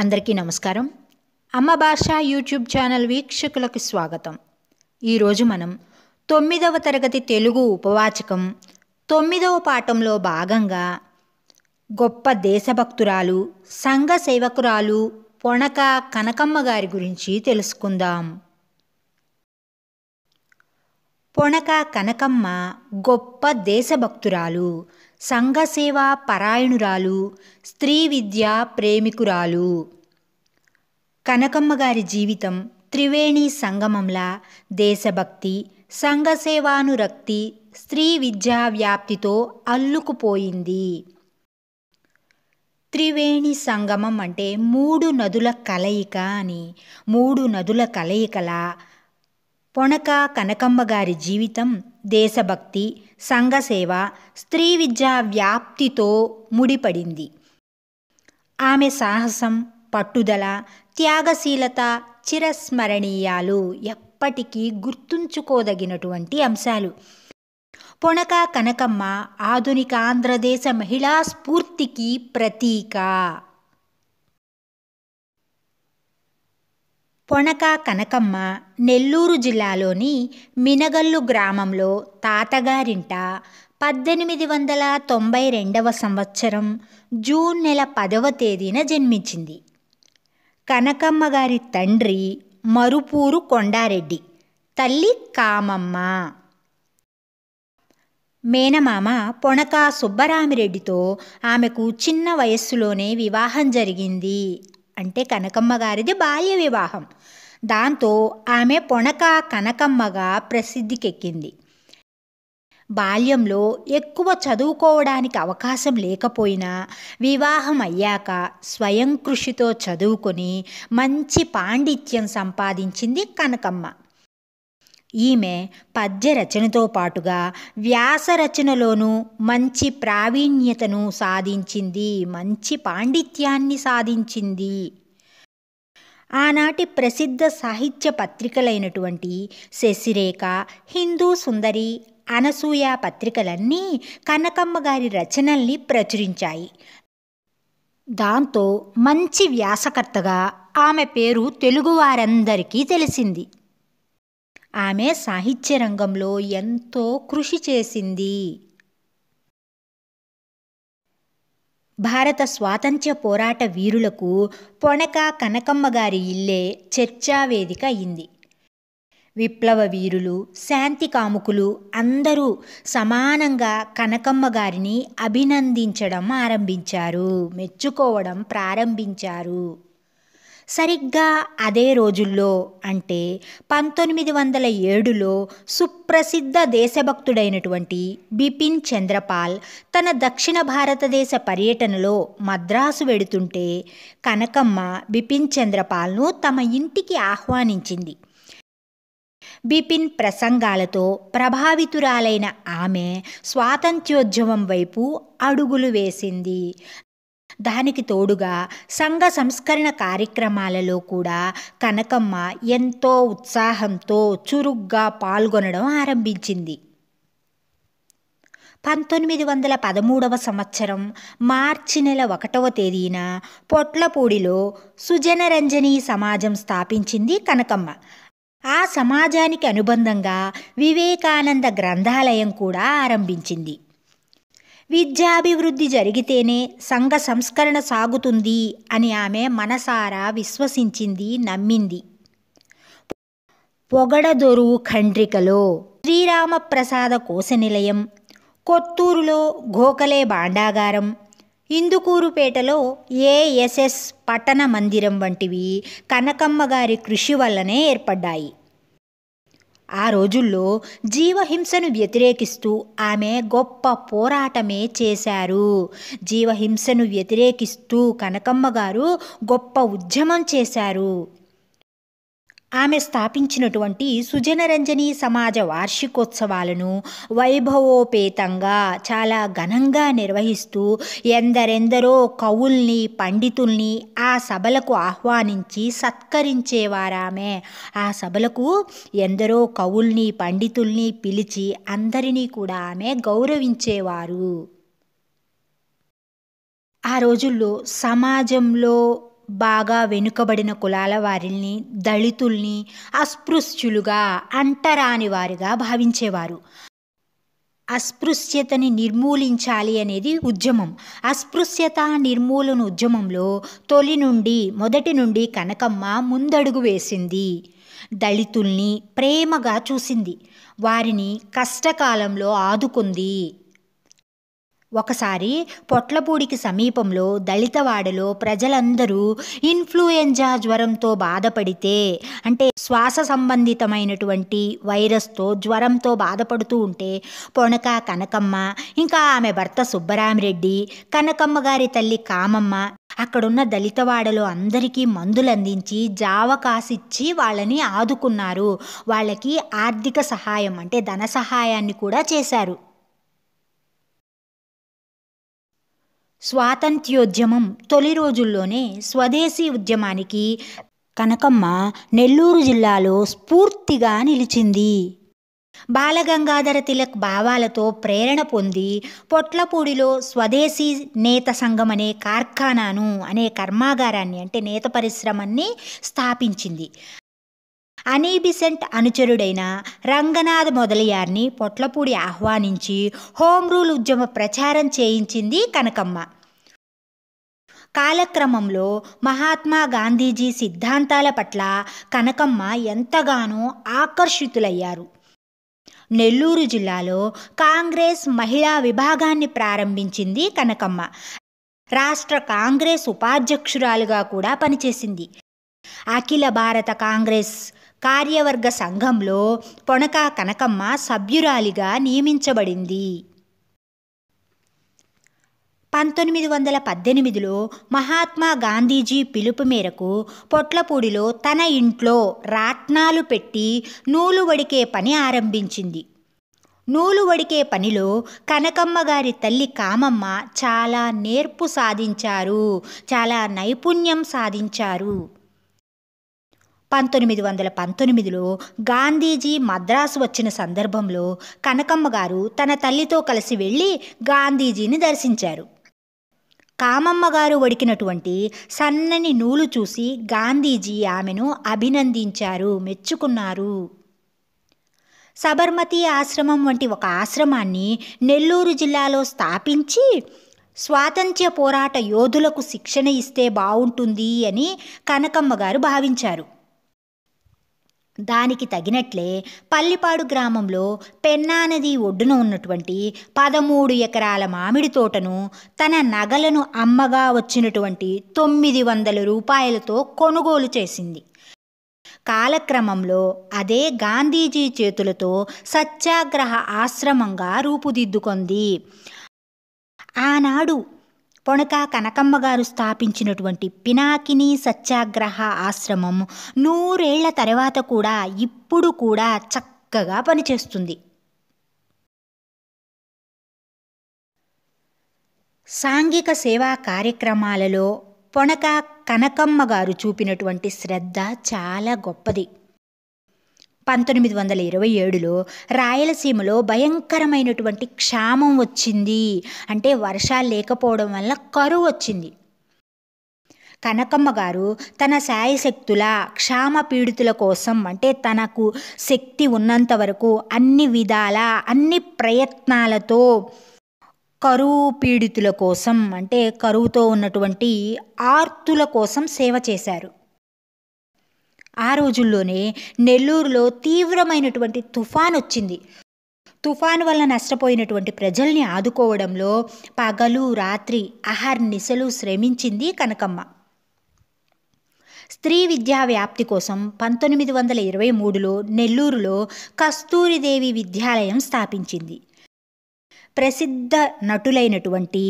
అందరికీ నమస్కారం అమ్మ భాష యూట్యూబ్ ఛానల్ వీక్షకులకు స్వాగతం ఈరోజు మనం తొమ్మిదవ తరగతి తెలుగు ఉపవాచకం తొమ్మిదవ పాఠంలో భాగంగా గొప్ప దేశభక్తురాలు సంఘ సేవకురాలు పొణక కనకమ్మ గారి గురించి తెలుసుకుందాం పొణక కనకమ్మ గొప్ప దేశభక్తురాలు సంఘసేవా పరాయణురాలు స్త్రీ విద్యా ప్రేమికురాలు కనకమ్మగారి జీవితం త్రివేణి సంగమంలా దేశభక్తి సంఘసేవానురక్తి స్త్రీ విద్యా వ్యాప్తితో అల్లుకుపోయింది త్రివేణి సంగమం అంటే మూడు నదుల కలయిక అని మూడు నదుల కలయికలా పొనక కనకమ్మ గారి జీవితం దేశభక్తి సంఘసేవ స్త్రీ విద్యా వ్యాప్తితో ముడిపడింది ఆమె సాహసం పట్టుదల త్యాగశీలత చిరస్మరణీయాలు ఎప్పటికీ గుర్తుంచుకోదగినటువంటి అంశాలు పొనక కనకమ్మ ఆధునిక ఆంధ్రదేశ మహిళా స్ఫూర్తికి ప్రతీక పొనకా కనకమ్మ నెల్లూరు జిల్లాలోని మినగల్లు గ్రామంలో తాతగారింట పద్దెనిమిది వందల తొంభై రెండవ సంవత్సరం జూన్ నెల పదవ తేదీన జన్మించింది కనకమ్మ గారి తండ్రి మరుపూరు కొండారెడ్డి తల్లి కామమ్మ మేనమామ పొనకా సుబ్బరామిరెడ్డితో ఆమెకు చిన్న వయస్సులోనే వివాహం జరిగింది అంటే కనకమ్మ గారిది బాల్య వివాహం దాంతో ఆమె పొనక కనకమ్మగా ప్రసిద్ధికెక్కింది బాల్యంలో ఎక్కువ చదువుకోవడానికి అవకాశం లేకపోయినా వివాహం అయ్యాక స్వయం కృషితో చదువుకొని మంచి పాండిత్యం సంపాదించింది కనకమ్మ ఈమె పద్య రచనతో పాటుగా వ్యాస రచనలోనూ మంచి ప్రావీణ్యతను సాధించింది మంచి పాండిత్యాన్ని సాధించింది ఆనాటి ప్రసిద్ధ సాహిత్య పత్రికలైనటువంటి శశిరేఖ హిందూ సుందరి అనసూయ పత్రికలన్నీ కనకమ్మ గారి రచనల్ని ప్రచురించాయి దాంతో మంచి వ్యాసకర్తగా ఆమె పేరు తెలుగువారందరికీ తెలిసింది ఆమె సాహిత్య రంగంలో ఎంతో కృషి చేసింది భారత స్వాతంత్ర్య పోరాట వీరులకు పొనక కనకమ్మ గారి ఇల్లే చర్చావేదిక అయింది విప్లవ వీరులు శాంతి కాముకులు అందరూ సమానంగా కనకమ్మ గారిని అభినందించడం ఆరంభించారు మెచ్చుకోవడం ప్రారంభించారు సరిగ్గా అదే రోజుల్లో అంటే పంతొమ్మిది వందల ఏడులో సుప్రసిద్ధ దేశభక్తుడైనటువంటి బిపిన్ చంద్రపాల్ తన దక్షిణ భారతదేశ పర్యటనలో మద్రాసు వెడుతుంటే కనకమ్మ బిపిన్ చంద్రపాల్ను తమ ఇంటికి ఆహ్వానించింది బిపిన్ ప్రసంగాలతో ప్రభావితురాలైన ఆమె స్వాతంత్ర్యోద్యమం వైపు అడుగులు వేసింది దానికి తోడుగా సంఘ సంస్కరణ కార్యక్రమాలలో కూడా కనకమ్మ ఎంతో ఉత్సాహంతో చురుగ్గా పాల్గొనడం ఆరంభించింది పంతొమ్మిది వందల పదమూడవ సంవత్సరం మార్చి నెల ఒకటవ తేదీన పొట్లపూడిలో సుజనరంజని సమాజం స్థాపించింది కనకమ్మ ఆ సమాజానికి అనుబంధంగా వివేకానంద గ్రంథాలయం కూడా ఆరంభించింది విద్యాభివృద్ధి జరిగితేనే సంఘ సంస్కరణ సాగుతుంది అని ఆమె మనసారా విశ్వసించింది నమ్మింది పొగడదొరువు ఖండ్రికలో శ్రీరామప్రసాద కోశ నిలయం కొత్తూరులో గోకలే బాండాగారం ఇందుకూరుపేటలో ఏఎస్ఎస్ పట్టణ మందిరం వంటివి కనకమ్మ గారి కృషి వల్లనే ఏర్పడ్డాయి ఆ రోజుల్లో జీవహింసను వ్యతిరేకిస్తూ ఆమె గొప్ప పోరాటమే చేశారు జీవహింసను వ్యతిరేకిస్తూ కనకమ్మ గారు గొప్ప ఉద్యమం చేశారు ఆమె స్థాపించినటువంటి సుజనరంజని సమాజ వార్షికోత్సవాలను వైభవోపేతంగా చాలా ఘనంగా నిర్వహిస్తూ ఎందరెందరో కవుల్ని పండితుల్ని ఆ సభలకు ఆహ్వానించి సత్కరించేవారామె ఆ సభలకు ఎందరో కవుల్ని పండితుల్ని పిలిచి అందరినీ కూడా ఆమె గౌరవించేవారు ఆ రోజుల్లో సమాజంలో బాగా వెనుకబడిన కులాల వారిని దళితుల్ని అస్పృశ్యులుగా అంటరాని వారిగా భావించేవారు అస్పృశ్యతని నిర్మూలించాలి అనేది ఉద్యమం అస్పృశ్యత నిర్మూలన ఉద్యమంలో తొలి నుండి మొదటి నుండి కనకమ్మ ముందడుగు వేసింది దళితుల్ని ప్రేమగా చూసింది వారిని కష్టకాలంలో ఆదుకుంది ఒకసారి పొట్లపూడికి సమీపంలో దళితవాడలో ప్రజలందరూ ఇన్ఫ్లుయెంజా జ్వరంతో బాధపడితే అంటే శ్వాస సంబంధితమైనటువంటి వైరస్తో జ్వరంతో బాధపడుతూ ఉంటే పొనక కనకమ్మ ఇంకా ఆమె భర్త సుబ్బరామిరెడ్డి కనకమ్మ గారి తల్లి కామమ్మ అక్కడున్న దళితవాడలో అందరికీ మందులు అందించి జావ కాసిచ్చి వాళ్ళని ఆదుకున్నారు వాళ్ళకి ఆర్థిక సహాయం అంటే ధన సహాయాన్ని కూడా చేశారు స్వాతంత్ర్యోద్యమం తొలి రోజుల్లోనే స్వదేశీ ఉద్యమానికి కనకమ్మ నెల్లూరు జిల్లాలో స్ఫూర్తిగా నిలిచింది బాలగంగాధర తిలక్ భావాలతో ప్రేరణ పొంది పొట్లపూడిలో స్వదేశీ నేత సంఘం అనే కార్ఖానాను అనే కర్మాగారాన్ని అంటే నేత పరిశ్రమని స్థాపించింది అనీబిసెంట్ అనుచరుడైన రంగనాథ్ మొదలయార్ని పొట్లపూడి ఆహ్వానించి హోమ్ రూల్ ఉద్యమ ప్రచారం చేయించింది కనకమ్మ కాలక్రమంలో మహాత్మా గాంధీజీ సిద్ధాంతాల పట్ల కనకమ్మ ఎంతగానో ఆకర్షితులయ్యారు నెల్లూరు జిల్లాలో కాంగ్రెస్ మహిళా విభాగాన్ని ప్రారంభించింది కనకమ్మ రాష్ట్ర కాంగ్రెస్ ఉపాధ్యక్షురాలుగా కూడా పనిచేసింది అఖిల భారత కాంగ్రెస్ కార్యవర్గ సంఘంలో పొనకా కనకమ్మ సభ్యురాలిగా నియమించబడింది పంతొమ్మిది వందల పద్దెనిమిదిలో మహాత్మా గాంధీజీ పిలుపు మేరకు పొట్లపూడిలో తన ఇంట్లో రాట్నాలు పెట్టి నూలు వడికే పని ఆరంభించింది నూలు వడికే పనిలో కనకమ్మ గారి తల్లి కామమ్మ చాలా నేర్పు సాధించారు చాలా నైపుణ్యం సాధించారు పంతొమ్మిది వందల పంతొమ్మిదిలో గాంధీజీ మద్రాసు వచ్చిన సందర్భంలో కనకమ్మ గారు తన తల్లితో కలిసి వెళ్ళి గాంధీజీని దర్శించారు కామమ్మ గారు వడికినటువంటి సన్నని నూలు చూసి గాంధీజీ ఆమెను అభినందించారు మెచ్చుకున్నారు సబర్మతి ఆశ్రమం వంటి ఒక ఆశ్రమాన్ని నెల్లూరు జిల్లాలో స్థాపించి స్వాతంత్ర్య పోరాట యోధులకు శిక్షణ ఇస్తే బాగుంటుంది అని కనకమ్మ గారు భావించారు దానికి తగినట్లే పల్లిపాడు గ్రామంలో పెన్నా నది ఒడ్డున ఉన్నటువంటి పదమూడు ఎకరాల మామిడి తోటను తన నగలను అమ్మగా వచ్చినటువంటి తొమ్మిది వందల రూపాయలతో కొనుగోలు చేసింది కాలక్రమంలో అదే గాంధీజీ చేతులతో సత్యాగ్రహ ఆశ్రమంగా రూపుదిద్దుకొంది ఆనాడు పొణక కనకమ్మగారు స్థాపించినటువంటి పినాకిని సత్యాగ్రహ ఆశ్రమం నూరేళ్ల తర్వాత కూడా ఇప్పుడు కూడా చక్కగా పనిచేస్తుంది సాంఘిక సేవా కార్యక్రమాలలో పొణక కనకమ్మ గారు చూపినటువంటి శ్రద్ధ చాలా గొప్పది పంతొమ్మిది వందల ఇరవై ఏడులో రాయలసీమలో భయంకరమైనటువంటి క్షామం వచ్చింది అంటే వర్షాలు లేకపోవడం వల్ల కరువు వచ్చింది కనకమ్మ గారు తన శాయశక్తుల క్షామ పీడితుల కోసం అంటే తనకు శక్తి ఉన్నంత వరకు అన్ని విధాల అన్ని ప్రయత్నాలతో కరువు పీడితుల కోసం అంటే కరువుతో ఉన్నటువంటి ఆర్తుల కోసం సేవ చేశారు ఆ రోజుల్లోనే నెల్లూరులో తీవ్రమైనటువంటి తుఫాన్ వచ్చింది తుఫాను వల్ల నష్టపోయినటువంటి ప్రజల్ని ఆదుకోవడంలో పగలు రాత్రి నిశలు శ్రమించింది కనకమ్మ స్త్రీ విద్యా వ్యాప్తి కోసం పంతొమ్మిది వందల ఇరవై మూడులో నెల్లూరులో కస్తూరిదేవి విద్యాలయం స్థాపించింది ప్రసిద్ధ నటులైనటువంటి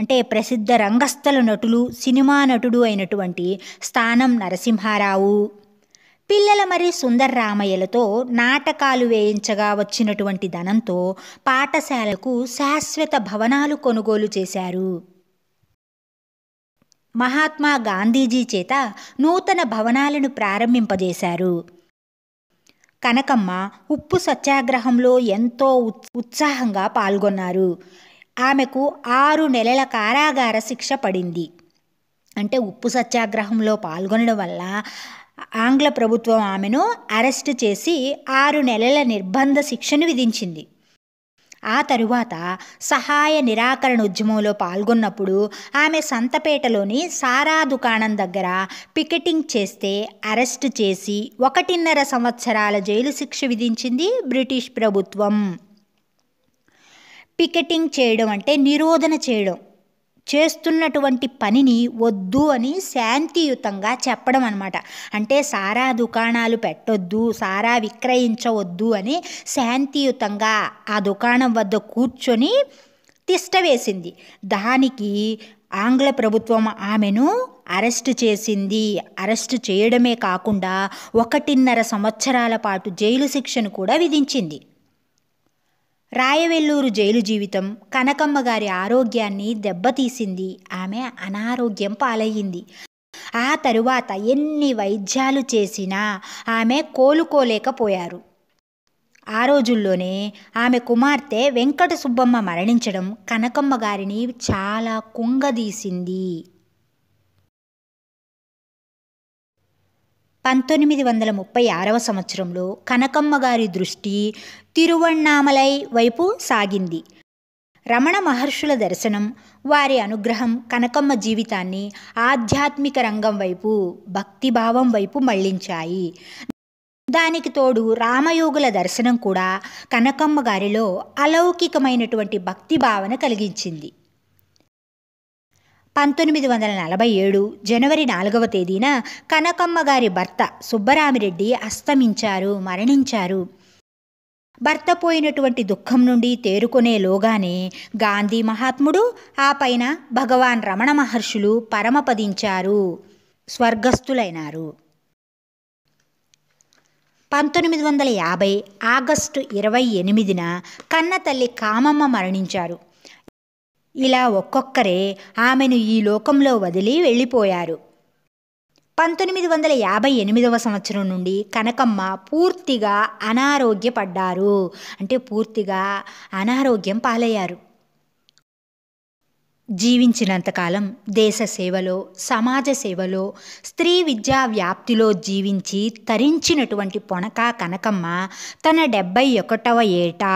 అంటే ప్రసిద్ధ రంగస్థల నటులు సినిమా నటుడు అయినటువంటి స్థానం నరసింహారావు పిల్లల మరి సుందర రామయ్యలతో నాటకాలు వేయించగా వచ్చినటువంటి ధనంతో పాఠశాలకు శాశ్వత భవనాలు కొనుగోలు చేశారు మహాత్మా గాంధీజీ చేత నూతన భవనాలను ప్రారంభింపజేశారు కనకమ్మ ఉప్పు సత్యాగ్రహంలో ఎంతో ఉత్సాహంగా పాల్గొన్నారు ఆమెకు ఆరు నెలల కారాగార శిక్ష పడింది అంటే ఉప్పు సత్యాగ్రహంలో పాల్గొనడం వల్ల ఆంగ్ల ప్రభుత్వం ఆమెను అరెస్టు చేసి ఆరు నెలల నిర్బంధ శిక్షను విధించింది ఆ తరువాత సహాయ నిరాకరణ ఉద్యమంలో పాల్గొన్నప్పుడు ఆమె సంతపేటలోని సారా దుకాణం దగ్గర పికెటింగ్ చేస్తే అరెస్టు చేసి ఒకటిన్నర సంవత్సరాల జైలు శిక్ష విధించింది బ్రిటిష్ ప్రభుత్వం పికెటింగ్ చేయడం అంటే నిరోధన చేయడం చేస్తున్నటువంటి పనిని వద్దు అని శాంతియుతంగా చెప్పడం అనమాట అంటే సారా దుకాణాలు పెట్టొద్దు సారా విక్రయించవద్దు అని శాంతియుతంగా ఆ దుకాణం వద్ద కూర్చొని తిష్ట వేసింది దానికి ఆంగ్ల ప్రభుత్వం ఆమెను అరెస్ట్ చేసింది అరెస్ట్ చేయడమే కాకుండా ఒకటిన్నర సంవత్సరాల పాటు జైలు శిక్షను కూడా విధించింది రాయవెల్లూరు జైలు జీవితం కనకమ్మ గారి ఆరోగ్యాన్ని దెబ్బతీసింది ఆమె అనారోగ్యం పాలయ్యింది ఆ తరువాత ఎన్ని వైద్యాలు చేసినా ఆమె కోలుకోలేకపోయారు ఆ రోజుల్లోనే ఆమె కుమార్తె వెంకట సుబ్బమ్మ మరణించడం కనకమ్మ గారిని చాలా కుంగదీసింది పంతొమ్మిది వందల ముప్పై ఆరవ సంవత్సరంలో కనకమ్మ గారి దృష్టి తిరువణ్ణామలై వైపు సాగింది రమణ మహర్షుల దర్శనం వారి అనుగ్రహం కనకమ్మ జీవితాన్ని ఆధ్యాత్మిక రంగం వైపు భక్తిభావం వైపు మళ్లించాయి దానికి తోడు రామయోగుల దర్శనం కూడా కనకమ్మ గారిలో అలౌకికమైనటువంటి భక్తి భావన కలిగించింది పంతొమ్మిది వందల నలభై ఏడు జనవరి నాలుగవ తేదీన కనకమ్మ గారి భర్త సుబ్బరామిరెడ్డి అస్తమించారు మరణించారు భర్త పోయినటువంటి దుఃఖం నుండి తేరుకునే లోగానే గాంధీ మహాత్ముడు ఆ పైన భగవాన్ రమణ మహర్షులు పరమపదించారు స్వర్గస్థులైనారు పంతొమ్మిది వందల యాభై ఆగస్టు ఇరవై ఎనిమిదిన కన్నతల్లి కామమ్మ మరణించారు ఇలా ఒక్కొక్కరే ఆమెను ఈ లోకంలో వదిలి వెళ్ళిపోయారు పంతొమ్మిది వందల యాభై ఎనిమిదవ సంవత్సరం నుండి కనకమ్మ పూర్తిగా అనారోగ్యపడ్డారు అంటే పూర్తిగా అనారోగ్యం పాలయ్యారు జీవించినంతకాలం దేశ సేవలో సమాజ సేవలో స్త్రీ విద్యా వ్యాప్తిలో జీవించి తరించినటువంటి పొనక కనకమ్మ తన డెబ్బై ఒకటవ ఏటా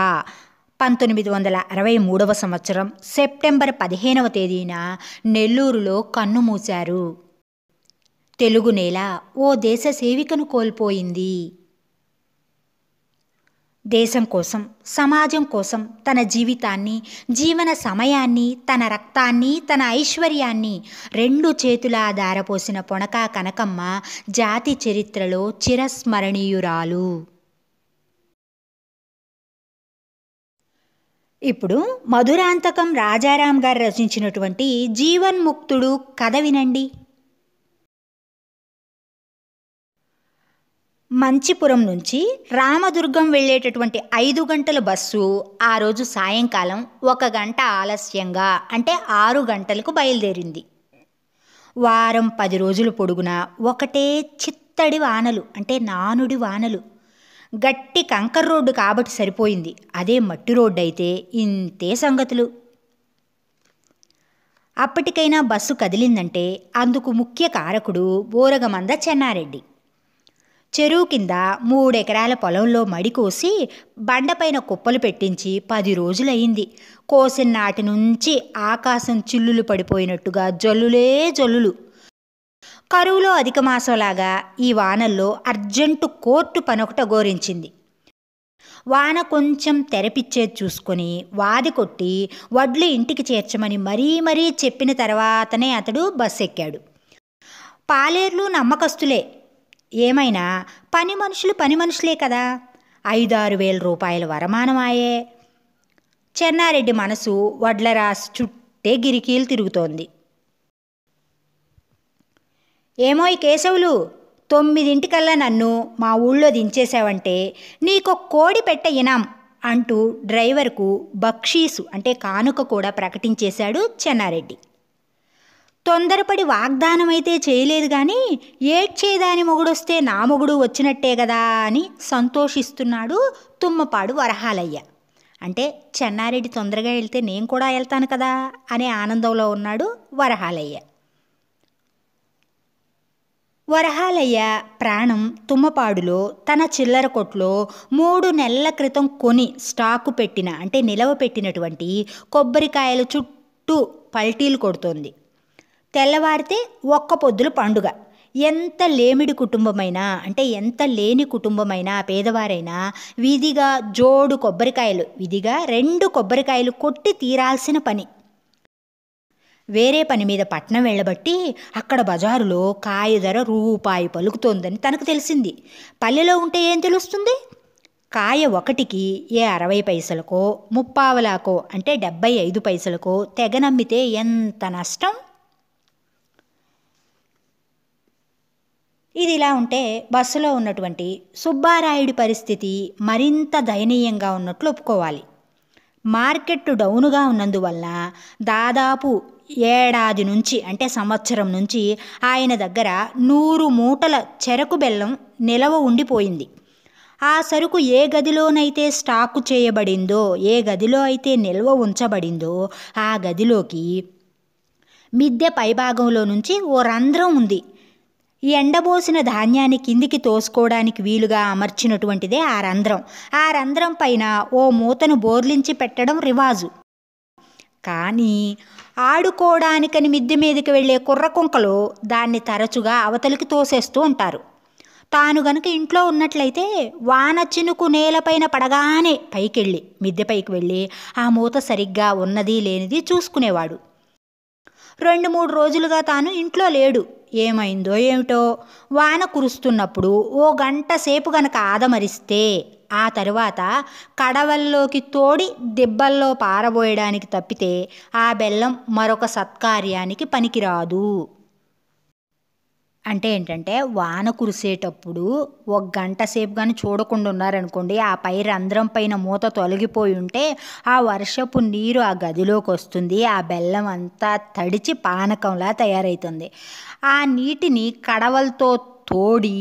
పంతొమ్మిది వందల అరవై మూడవ సంవత్సరం సెప్టెంబర్ పదిహేనవ తేదీన నెల్లూరులో కన్నుమూశారు తెలుగు నేల ఓ దేశ సేవికను కోల్పోయింది దేశం కోసం సమాజం కోసం తన జీవితాన్ని జీవన సమయాన్ని తన రక్తాన్ని తన ఐశ్వర్యాన్ని రెండు చేతులా దారపోసిన పొనకా కనకమ్మ జాతి చరిత్రలో చిరస్మరణీయురాలు ఇప్పుడు మధురాంతకం రాజారాం గారు రచించినటువంటి జీవన్ముక్తుడు కథ వినండి మంచిపురం నుంచి రామదుర్గం వెళ్ళేటటువంటి ఐదు గంటల బస్సు ఆ రోజు సాయంకాలం ఒక గంట ఆలస్యంగా అంటే ఆరు గంటలకు బయలుదేరింది వారం పది రోజులు పొడుగున ఒకటే చిత్తడి వానలు అంటే నానుడి వానలు గట్టి కంకర్ రోడ్డు కాబట్టి సరిపోయింది అదే మట్టి రోడ్డు అయితే ఇంతే సంగతులు అప్పటికైనా బస్సు కదిలిందంటే అందుకు ముఖ్య కారకుడు బోరగమంద చెన్నారెడ్డి చెరువు కింద మూడెకరాల పొలంలో మడి కోసి బండపైన కుప్పలు పెట్టించి పది రోజులయ్యింది కోసిన నాటి నుంచి ఆకాశం చిల్లులు పడిపోయినట్టుగా జల్లులే జల్లులు కరువులో అధిక మాసంలాగా ఈ వానల్లో అర్జెంటు కోర్టు పనొకట గోరించింది వాన కొంచెం తెరపిచ్చేది చూసుకొని వాది కొట్టి వడ్లు ఇంటికి చేర్చమని మరీ మరీ చెప్పిన తర్వాతనే అతడు బస్సు ఎక్కాడు పాలేర్లు నమ్మకస్తులే ఏమైనా పని మనుషులు పని మనుషులే కదా ఐదారు వేల రూపాయల వరమానమాయే చెన్నారెడ్డి మనసు వడ్ల రాసి చుట్టే గిరికీలు తిరుగుతోంది ఏమోయ్ కేశవులు తొమ్మిదింటికల్లా నన్ను మా ఊళ్ళో దించేశావంటే నీకు కోడి పెట్ట ఇనాం అంటూ డ్రైవర్కు బక్షీసు అంటే కానుక కూడా ప్రకటించేశాడు చెన్నారెడ్డి తొందరపడి వాగ్దానం అయితే చేయలేదు కానీ ఏడ్చేదాని మొగుడొస్తే నా మొగుడు వచ్చినట్టే కదా అని సంతోషిస్తున్నాడు తుమ్మపాడు వరహాలయ్య అంటే చెన్నారెడ్డి తొందరగా వెళ్తే నేను కూడా వెళ్తాను కదా అనే ఆనందంలో ఉన్నాడు వరహాలయ్య వరహాలయ్య ప్రాణం తుమ్మపాడులో తన చిల్లర కొట్లో మూడు నెలల క్రితం కొని స్టాకు పెట్టిన అంటే నిలవ పెట్టినటువంటి కొబ్బరికాయల చుట్టూ పల్టీలు కొడుతోంది తెల్లవారితే ఒక్క పొద్దుల పండుగ ఎంత లేమిడి కుటుంబమైనా అంటే ఎంత లేని కుటుంబమైనా పేదవారైనా విధిగా జోడు కొబ్బరికాయలు విధిగా రెండు కొబ్బరికాయలు కొట్టి తీరాల్సిన పని వేరే పని మీద పట్నం వెళ్ళబట్టి అక్కడ బజారులో కాయ ధర రూపాయి పలుకుతోందని తనకు తెలిసింది పల్లెలో ఉంటే ఏం తెలుస్తుంది కాయ ఒకటికి ఏ అరవై పైసలకో ముప్పావలాకో అంటే డెబ్బై ఐదు పైసలకో తెగ నమ్మితే ఎంత నష్టం ఇది ఇలా ఉంటే బస్సులో ఉన్నటువంటి సుబ్బారాయుడి పరిస్థితి మరింత దయనీయంగా ఉన్నట్లు ఒప్పుకోవాలి మార్కెట్ డౌనుగా ఉన్నందువల్ల దాదాపు ఏడాది నుంచి అంటే సంవత్సరం నుంచి ఆయన దగ్గర నూరు మూటల చెరకు బెల్లం నిలవ ఉండిపోయింది ఆ సరుకు ఏ గదిలోనైతే స్టాకు చేయబడిందో ఏ గదిలో అయితే నిల్వ ఉంచబడిందో ఆ గదిలోకి మిద్దె పైభాగంలో నుంచి ఓ రంధ్రం ఉంది ఎండబోసిన ధాన్యాన్ని కిందికి తోసుకోవడానికి వీలుగా అమర్చినటువంటిదే ఆ రంధ్రం ఆ రంధ్రం పైన ఓ మూతను బోర్లించి పెట్టడం రివాజు కానీ ఆడుకోవడానికని మిద్దె మీదకి వెళ్ళే కుర్ర కుంకలు దాన్ని తరచుగా అవతలికి తోసేస్తూ ఉంటారు తాను గనుక ఇంట్లో ఉన్నట్లయితే వాన చినుకు నేలపైన పడగానే పైకెళ్ళి మిద్దెపైకి వెళ్ళి ఆ మూత సరిగ్గా ఉన్నది లేనిది చూసుకునేవాడు రెండు మూడు రోజులుగా తాను ఇంట్లో లేడు ఏమైందో ఏమిటో వాన కురుస్తున్నప్పుడు ఓ గంట సేపు గనక ఆదమరిస్తే ఆ తరువాత కడవల్లోకి తోడి దిబ్బల్లో పారబోయడానికి తప్పితే ఆ బెల్లం మరొక సత్కార్యానికి పనికిరాదు అంటే ఏంటంటే వాన కురిసేటప్పుడు ఒక గంట సేపు కానీ చూడకుండా ఉన్నారనుకోండి ఆ పై రంధ్రం పైన మూత తొలగిపోయి ఉంటే ఆ వర్షపు నీరు ఆ గదిలోకి వస్తుంది ఆ బెల్లం అంతా తడిచి పానకంలా తయారవుతుంది ఆ నీటిని కడవలతో తోడి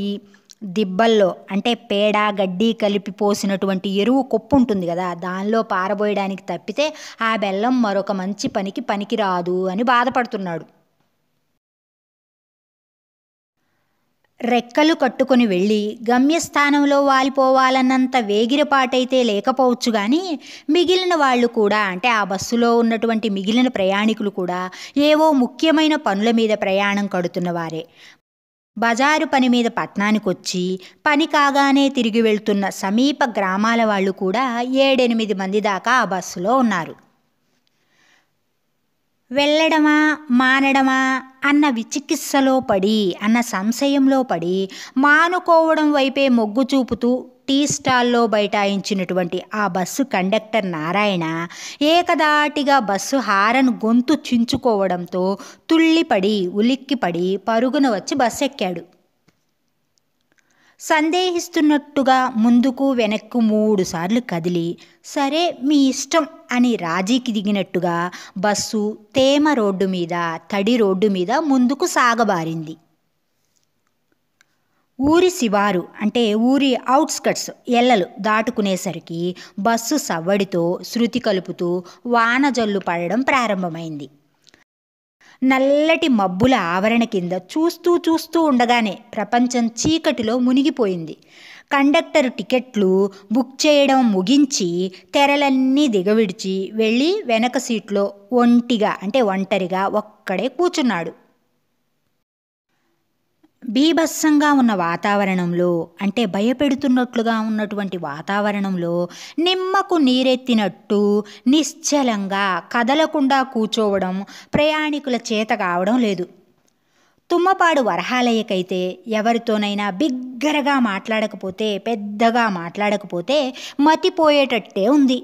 దిబ్బల్లో అంటే పేడ గడ్డి కలిపి పోసినటువంటి ఎరువు కొప్పు ఉంటుంది కదా దానిలో పారబోయడానికి తప్పితే ఆ బెల్లం మరొక మంచి పనికి పనికిరాదు అని బాధపడుతున్నాడు రెక్కలు కట్టుకుని వెళ్ళి గమ్యస్థానంలో వాలిపోవాలన్నంత వేగిరపాటైతే లేకపోవచ్చు కానీ మిగిలిన వాళ్ళు కూడా అంటే ఆ బస్సులో ఉన్నటువంటి మిగిలిన ప్రయాణికులు కూడా ఏవో ముఖ్యమైన పనుల మీద ప్రయాణం కడుతున్నవారే బజారు పని మీద వచ్చి పని కాగానే తిరిగి వెళ్తున్న సమీప గ్రామాల వాళ్ళు కూడా ఏడెనిమిది మంది దాకా ఆ బస్సులో ఉన్నారు వెళ్ళడమా మానడమా అన్న విచికిత్సలో పడి అన్న సంశయంలో పడి మానుకోవడం వైపే మొగ్గు చూపుతూ టీ స్టాల్లో బైఠాయించినటువంటి ఆ బస్సు కండక్టర్ నారాయణ ఏకదాటిగా బస్సు హారన్ గొంతు చించుకోవడంతో తుళ్ళిపడి ఉలిక్కిపడి పరుగున వచ్చి బస్సు ఎక్కాడు సందేహిస్తున్నట్టుగా ముందుకు వెనక్కు మూడుసార్లు కదిలి సరే మీ ఇష్టం అని రాజీకి దిగినట్టుగా బస్సు తేమ రోడ్డు మీద తడి రోడ్డు మీద ముందుకు సాగబారింది ఊరి శివారు అంటే ఊరి అవుట్స్కట్స్ ఎల్లలు దాటుకునేసరికి బస్సు సవ్వడితో శృతి కలుపుతూ వానజల్లు పడడం ప్రారంభమైంది నల్లటి మబ్బుల ఆవరణ కింద చూస్తూ చూస్తూ ఉండగానే ప్రపంచం చీకటిలో మునిగిపోయింది కండక్టర్ టికెట్లు బుక్ చేయడం ముగించి తెరలన్నీ దిగవిడిచి వెళ్ళి వెనక సీట్లో ఒంటిగా అంటే ఒంటరిగా ఒక్కడే కూర్చున్నాడు బీభత్సంగా ఉన్న వాతావరణంలో అంటే భయపెడుతున్నట్లుగా ఉన్నటువంటి వాతావరణంలో నిమ్మకు నీరెత్తినట్టు నిశ్చలంగా కదలకుండా కూర్చోవడం ప్రయాణికుల చేత కావడం లేదు తుమ్మపాడు వరహాలయ్యకైతే ఎవరితోనైనా బిగ్గరగా మాట్లాడకపోతే పెద్దగా మాట్లాడకపోతే మతిపోయేటట్టే ఉంది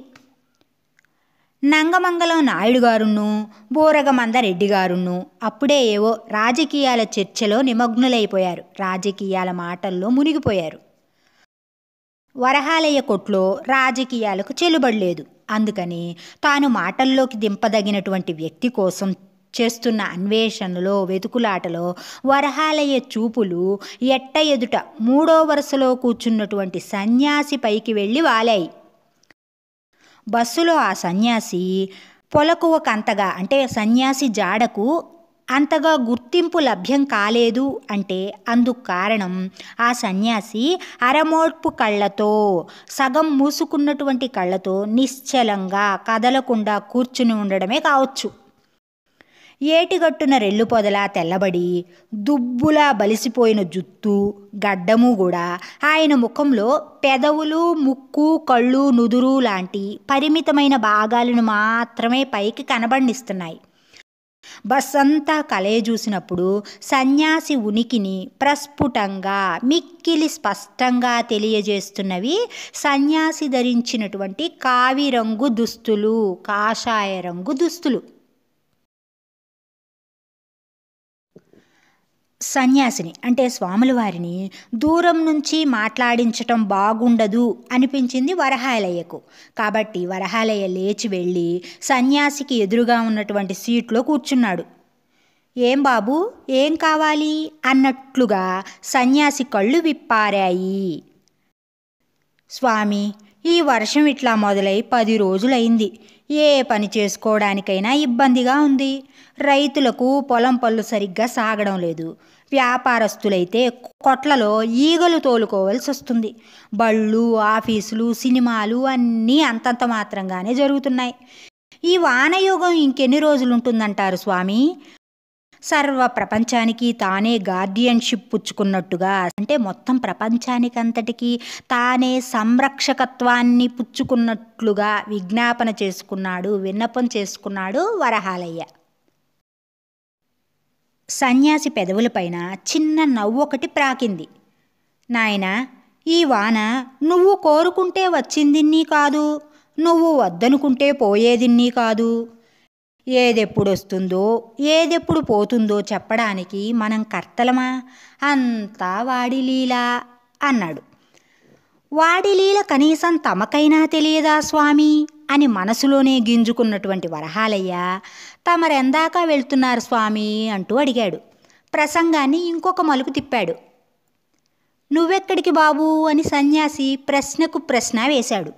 నంగమంగళం నాయుడు గారును బోరగమందరెడ్డి గారును అప్పుడే ఏవో రాజకీయాల చర్చలో నిమగ్నులైపోయారు రాజకీయాల మాటల్లో మునిగిపోయారు వరహాలయ్య కొట్లో రాజకీయాలకు చెలుబడలేదు అందుకని తాను మాటల్లోకి దింపదగినటువంటి వ్యక్తి కోసం చేస్తున్న అన్వేషణలో వెతుకులాటలో వరహాలయ్య చూపులు ఎట్ట ఎదుట మూడో వరుసలో కూర్చున్నటువంటి సన్యాసి పైకి వెళ్ళి వాలాయి బస్సులో ఆ సన్యాసి పొలకు ఒక అంతగా అంటే సన్యాసి జాడకు అంతగా గుర్తింపు లభ్యం కాలేదు అంటే అందుకు కారణం ఆ సన్యాసి అరమోడ్పు కళ్ళతో సగం మూసుకున్నటువంటి కళ్ళతో నిశ్చలంగా కదలకుండా కూర్చుని ఉండడమే కావచ్చు ఏటిగట్టున రెల్లు పొదలా తెల్లబడి దుబ్బులా బలిసిపోయిన జుత్తు గడ్డము కూడా ఆయన ముఖంలో పెదవులు ముక్కు కళ్ళు నుదురు లాంటి పరిమితమైన భాగాలను మాత్రమే పైకి కనబండిస్తున్నాయి బస్ అంతా కలయ చూసినప్పుడు సన్యాసి ఉనికిని ప్రస్ఫుటంగా మిక్కిలి స్పష్టంగా తెలియజేస్తున్నవి సన్యాసి ధరించినటువంటి కావిరంగు దుస్తులు కాషాయ రంగు దుస్తులు సన్యాసిని అంటే స్వాముల వారిని దూరం నుంచి మాట్లాడించటం బాగుండదు అనిపించింది వరహాలయ్యకు కాబట్టి వరహాలయ్య లేచి వెళ్ళి సన్యాసికి ఎదురుగా ఉన్నటువంటి సీట్లో కూర్చున్నాడు ఏం బాబు ఏం కావాలి అన్నట్లుగా సన్యాసి కళ్ళు విప్పారాయి స్వామి ఈ వర్షం ఇట్లా మొదలై పది రోజులైంది ఏ పని చేసుకోవడానికైనా ఇబ్బందిగా ఉంది రైతులకు పొలం పళ్ళు సరిగ్గా సాగడం లేదు వ్యాపారస్తులైతే కొట్లలో ఈగలు తోలుకోవాల్సి వస్తుంది బళ్ళు ఆఫీసులు సినిమాలు అన్నీ అంతంత మాత్రంగానే జరుగుతున్నాయి ఈ వానయోగం ఇంకెన్ని రోజులు ఉంటుందంటారు స్వామి సర్వ ప్రపంచానికి తానే గార్డియన్షిప్ పుచ్చుకున్నట్టుగా అంటే మొత్తం ప్రపంచానికి తానే సంరక్షకత్వాన్ని పుచ్చుకున్నట్లుగా విజ్ఞాపన చేసుకున్నాడు విన్నపం చేసుకున్నాడు వరహాలయ్య సన్యాసి పెదవులపైన చిన్న నవ్వొకటి ప్రాకింది నాయన ఈ వాన నువ్వు కోరుకుంటే వచ్చిందిన్నీ కాదు నువ్వు వద్దనుకుంటే పోయేదిన్నీ కాదు ఏదెప్పుడొస్తుందో ఏదెప్పుడు పోతుందో చెప్పడానికి మనం కర్తలమా అంతా వాడి అన్నాడు వాడి లీల కనీసం తమకైనా తెలియదా స్వామి అని మనసులోనే గింజుకున్నటువంటి వరహాలయ్య తమరెందాక వెళ్తున్నారు స్వామి అంటూ అడిగాడు ప్రసంగాన్ని ఇంకొక మలుపు తిప్పాడు నువ్వెక్కడికి బాబూ అని సన్యాసి ప్రశ్నకు ప్రశ్న వేశాడు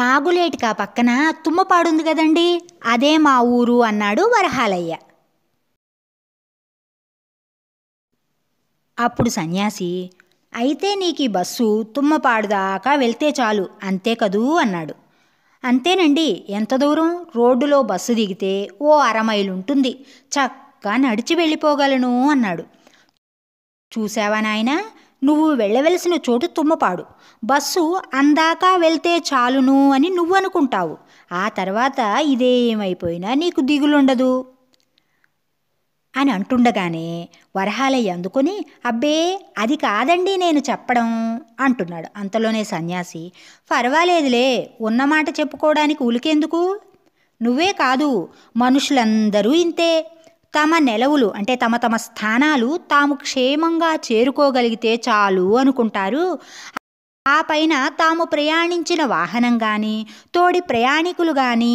నాగులేటికా పక్కన తుమ్మపాడుంది కదండి అదే మా ఊరు అన్నాడు వరహాలయ్య అప్పుడు సన్యాసి అయితే నీకు ఈ బస్సు తుమ్మపాడుదాకా వెళ్తే చాలు అంతే కదూ అన్నాడు అంతేనండి ఎంత దూరం రోడ్డులో బస్సు దిగితే ఓ అరమైలు ఉంటుంది చక్కా నడిచి వెళ్ళిపోగలను అన్నాడు చూసావా నాయనా నువ్వు వెళ్ళవలసిన చోటు తుమ్మపాడు బస్సు అందాక వెళ్తే చాలును అని నువ్వు అనుకుంటావు ఆ తర్వాత ఇదేమైపోయినా నీకు దిగులుండదు అని అంటుండగానే వరహాలయ్య అందుకొని అబ్బే అది కాదండి నేను చెప్పడం అంటున్నాడు అంతలోనే సన్యాసి పర్వాలేదులే ఉన్నమాట చెప్పుకోవడానికి ఉలికేందుకు నువ్వే కాదు మనుషులందరూ ఇంతే తమ నెలవులు అంటే తమ తమ స్థానాలు తాము క్షేమంగా చేరుకోగలిగితే చాలు అనుకుంటారు ఆ పైన తాము ప్రయాణించిన వాహనం కానీ తోడి ప్రయాణికులు కానీ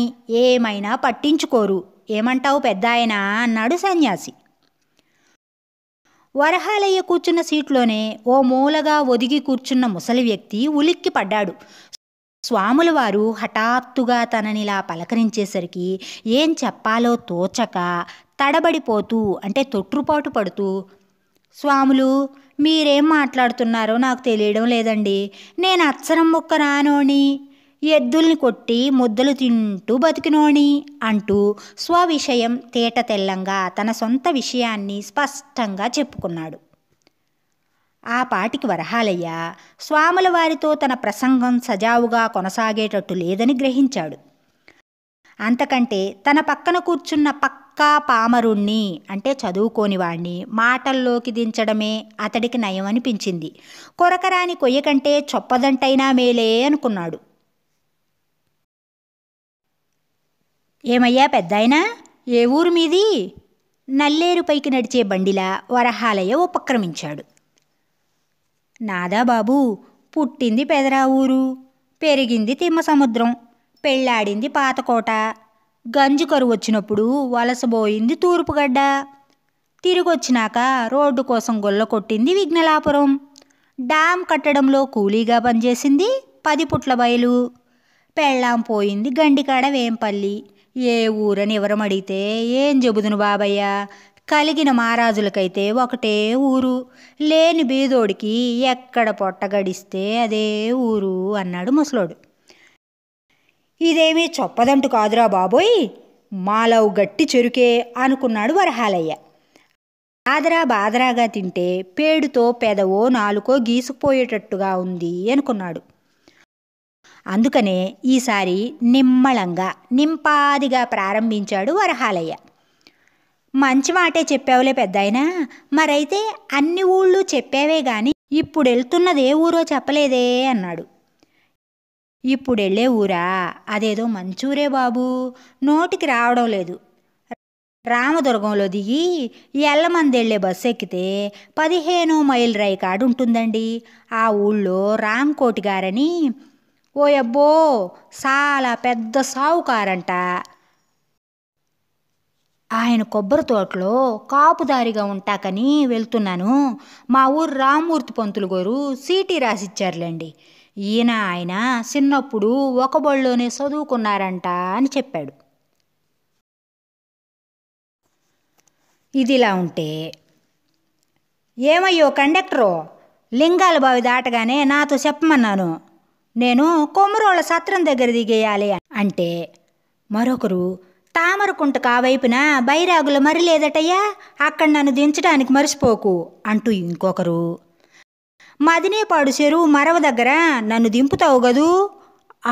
ఏమైనా పట్టించుకోరు ఏమంటావు పెద్దాయనా అన్నాడు సన్యాసి వరహాలయ్య కూర్చున్న సీట్లోనే ఓ మూలగా ఒదిగి కూర్చున్న ముసలి వ్యక్తి ఉలిక్కి పడ్డాడు స్వాముల వారు హఠాత్తుగా తననిలా పలకరించేసరికి ఏం చెప్పాలో తోచక తడబడిపోతూ అంటే తొట్రుపాటు పడుతూ స్వాములు మీరేం మాట్లాడుతున్నారో నాకు తెలియడం లేదండి నేను అచ్చరం ముక్క రానోని ఎద్దుల్ని కొట్టి ముద్దలు తింటూ బతికినోని అంటూ స్వవిషయం తేట తెల్లంగా తన సొంత విషయాన్ని స్పష్టంగా చెప్పుకున్నాడు ఆ పాటికి వరహాలయ్య స్వాముల వారితో తన ప్రసంగం సజావుగా కొనసాగేటట్టు లేదని గ్రహించాడు అంతకంటే తన పక్కన కూర్చున్న పక్కా పామరుణ్ణి అంటే చదువుకోని వాణ్ణి మాటల్లోకి దించడమే అతడికి నయం అనిపించింది కొరకరాని కొయ్యకంటే చొప్పదంటైనా మేలే అనుకున్నాడు ఏమయ్యా పెద్దాయనా ఏ ఊరు మీది నల్లేరు పైకి నడిచే బండిలా వరహాలయ్య ఉపక్రమించాడు నాదా బాబు పుట్టింది పెదరా ఊరు పెరిగింది తిమ్మ సముద్రం పెళ్ళాడింది పాతకోట గంజు కరువు వచ్చినప్పుడు వలసబోయింది తూర్పుగడ్డ తిరిగొచ్చినాక రోడ్డు కోసం గొల్ల కొట్టింది విఘ్నలాపురం డాం కట్టడంలో కూలీగా పనిచేసింది పది పుట్ల బయలు పెళ్ళాం పోయింది గండికాడ వేంపల్లి ఏ ఊరని అడిగితే ఏం చెబుదును బాబయ్య కలిగిన మహారాజులకైతే ఒకటే ఊరు లేని బీదోడికి ఎక్కడ పొట్ట గడిస్తే అదే ఊరు అన్నాడు ముసలోడు ఇదేమీ చొప్పదంటు కాదురా బాబోయ్ మాలవు గట్టి చెరుకే అనుకున్నాడు వరహాలయ్య ఆదరా బాదరాగా తింటే పేడుతో పెదవో నాలుకో గీసుకుపోయేటట్టుగా ఉంది అనుకున్నాడు అందుకనే ఈసారి నిమ్మళంగా నింపాదిగా ప్రారంభించాడు వరహాలయ్య మంచి మాటే చెప్పావులే పెద్దాయనా మరైతే అన్ని ఊళ్ళు చెప్పావే గాని ఇప్పుడు వెళ్తున్నది ఏ ఊరో చెప్పలేదే అన్నాడు ఇప్పుడు వెళ్ళే ఊరా అదేదో మంచూరే బాబు నోటికి రావడం లేదు రామదుర్గంలో దిగి ఎల్లమంది వెళ్ళే బస్సు ఎక్కితే పదిహేను మైల్ రైకాడు ఉంటుందండి ఆ ఊళ్ళో రామ్కోటి గారని ఓయబ్బో చాలా పెద్ద సావుకారంట ఆయన కొబ్బరి తోటలో కాపుదారిగా ఉంటాకని వెళ్తున్నాను మా ఊరు రామ్మూర్తి పంతులు గారు సీటీ రాసిచ్చారులేండి ఈయన ఆయన చిన్నప్పుడు ఒక బళ్ళోనే చదువుకున్నారంట అని చెప్పాడు ఇదిలా ఉంటే ఏమయ్యో కండక్టరు లింగాల బావి దాటగానే నాతో చెప్పమన్నాను నేను కొమ్మరోళ్ళ సత్రం దగ్గర దిగేయాలి అంటే మరొకరు తామరకుంట కావైపున బైరాగుల మరి లేదటయ్యా అక్కడ నన్ను దించడానికి మర్చిపోకు అంటూ ఇంకొకరు మదినేపాడు చెరువు మరవ దగ్గర నన్ను దింపుతావు గదూ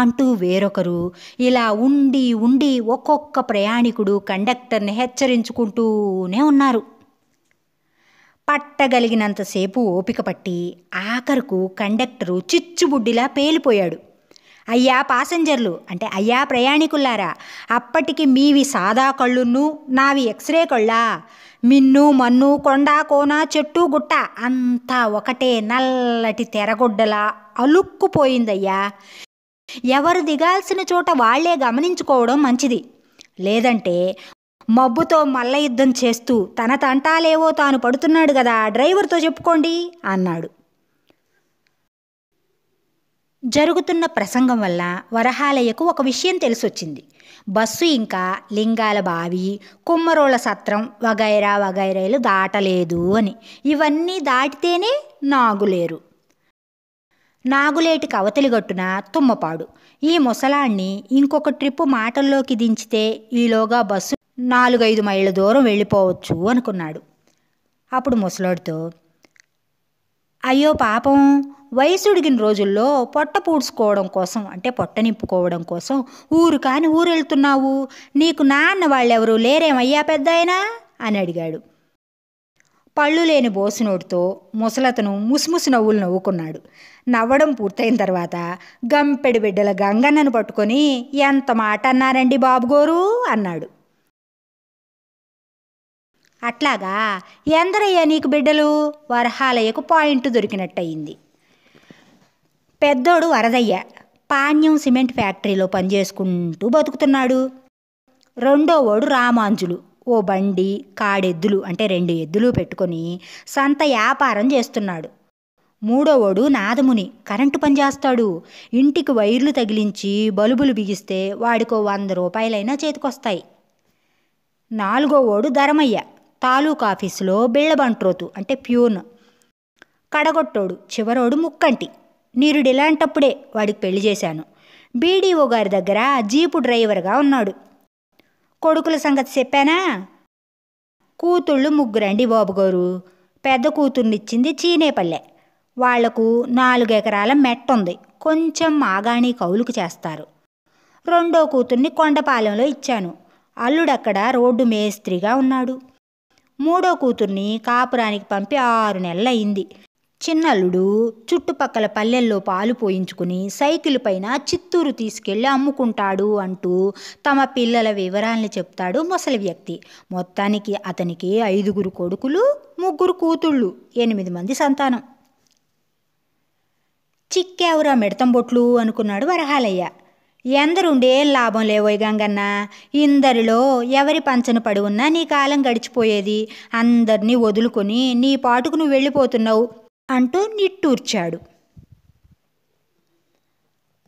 అంటూ వేరొకరు ఇలా ఉండి ఉండి ఒక్కొక్క ప్రయాణికుడు కండక్టర్ని హెచ్చరించుకుంటూనే ఉన్నారు పట్టగలిగినంతసేపు ఓపిక పట్టి ఆఖరుకు కండక్టరు చిచ్చుబుడ్డిలా పేలిపోయాడు అయ్యా పాసెంజర్లు అంటే అయ్యా ప్రయాణికులారా అప్పటికి మీవి సాదా కళ్ళును నావి ఎక్స్రే కళ్ళా మిన్ను మన్ను కొండ కోన చెట్టు గుట్ట అంతా ఒకటే నల్లటి తెరగొడ్డలా అలుక్కుపోయిందయ్యా ఎవరు దిగాల్సిన చోట వాళ్లే గమనించుకోవడం మంచిది లేదంటే మబ్బుతో మల్ల యుద్ధం చేస్తూ తన తంటాలేవో తాను పడుతున్నాడు కదా డ్రైవర్తో చెప్పుకోండి అన్నాడు జరుగుతున్న ప్రసంగం వల్ల వరహాలయ్యకు ఒక విషయం తెలిసొచ్చింది బస్సు ఇంకా లింగాల బావి కుమ్మరోళ్ళ సత్రం వగైరా వగైరాలు దాటలేదు అని ఇవన్నీ దాటితేనే నాగులేరు నాగులేటికి అవతలిగట్టున తుమ్మపాడు ఈ ముసలాన్ని ఇంకొక ట్రిప్పు మాటల్లోకి దించితే ఈలోగా బస్సు నాలుగైదు మైళ్ళ దూరం వెళ్ళిపోవచ్చు అనుకున్నాడు అప్పుడు ముసలాడితో అయ్యో పాపం వయసుడిగిన రోజుల్లో పొట్ట పూడ్చుకోవడం కోసం అంటే పొట్ట నింపుకోవడం కోసం ఊరు కాని ఊరు వెళ్తున్నావు నీకు నాన్న వాళ్ళెవరు లేరేమయ్యా పెద్ద అని అడిగాడు పళ్ళు లేని బోసునోడితో ముసలతను ముసుముసు నవ్వులు నవ్వుకున్నాడు నవ్వడం పూర్తయిన తర్వాత గంపెడి బిడ్డల గంగన్నను పట్టుకొని ఎంత మాట అన్నారండి బాబుగోరు అన్నాడు అట్లాగా ఎందరయ్యా నీకు బిడ్డలు వరహాలయ్యకు పాయింట్ దొరికినట్టయింది పెద్దోడు వరదయ్య పాణ్యం సిమెంట్ ఫ్యాక్టరీలో పనిచేసుకుంటూ బతుకుతున్నాడు రెండోవాడు రామాంజులు ఓ బండి కాడెద్దులు అంటే రెండు ఎద్దులు పెట్టుకొని సంత వ్యాపారం చేస్తున్నాడు మూడోవాడు నాదముని కరెంటు పనిచేస్తాడు ఇంటికి వైర్లు తగిలించి బలుబులు బిగిస్తే వాడికో వంద రూపాయలైనా చేతికొస్తాయి నాలుగోవాడు ధరమయ్య తాలూకు ఆఫీసులో బిళ్ళబంట్రోతు అంటే ప్యూన్ కడగొట్టోడు చివరోడు ముక్కంటి ఇలాంటప్పుడే వాడికి పెళ్లి చేశాను బీడీఓ గారి దగ్గర జీపు డ్రైవర్గా ఉన్నాడు కొడుకుల సంగతి చెప్పానా కూతుళ్ళు ముగ్గురండి బాబుగారు పెద్ద కూతుర్నిచ్చింది చీనేపల్లె వాళ్లకు నాలుగెకరాల మెట్ట ఉంది కొంచెం మాగాణి కౌలుకు చేస్తారు రెండో కూతుర్ని కొండపాలెంలో ఇచ్చాను అల్లుడక్కడ రోడ్డు మేస్త్రిగా ఉన్నాడు మూడో కూతుర్ని కాపురానికి పంపి ఆరు నెలలయింది చిన్నల్లుడు చుట్టుపక్కల పల్లెల్లో పాలు పోయించుకుని సైకిల్ పైన చిత్తూరు తీసుకెళ్ళి అమ్ముకుంటాడు అంటూ తమ పిల్లల వివరాలను చెప్తాడు ముసలి వ్యక్తి మొత్తానికి అతనికి ఐదుగురు కొడుకులు ముగ్గురు కూతుళ్ళు ఎనిమిది మంది సంతానం చిక్కావురా మిడతంబొట్లు అనుకున్నాడు వరహాలయ్య ఎందరుండే లాభం లేవోయ్ గంగన్న ఇందరిలో ఎవరి పంచన పడి ఉన్నా నీ కాలం గడిచిపోయేది అందరినీ వదులుకొని నీ పాటుకు నువ్వు వెళ్ళిపోతున్నావు అంటూ నిట్టూర్చాడు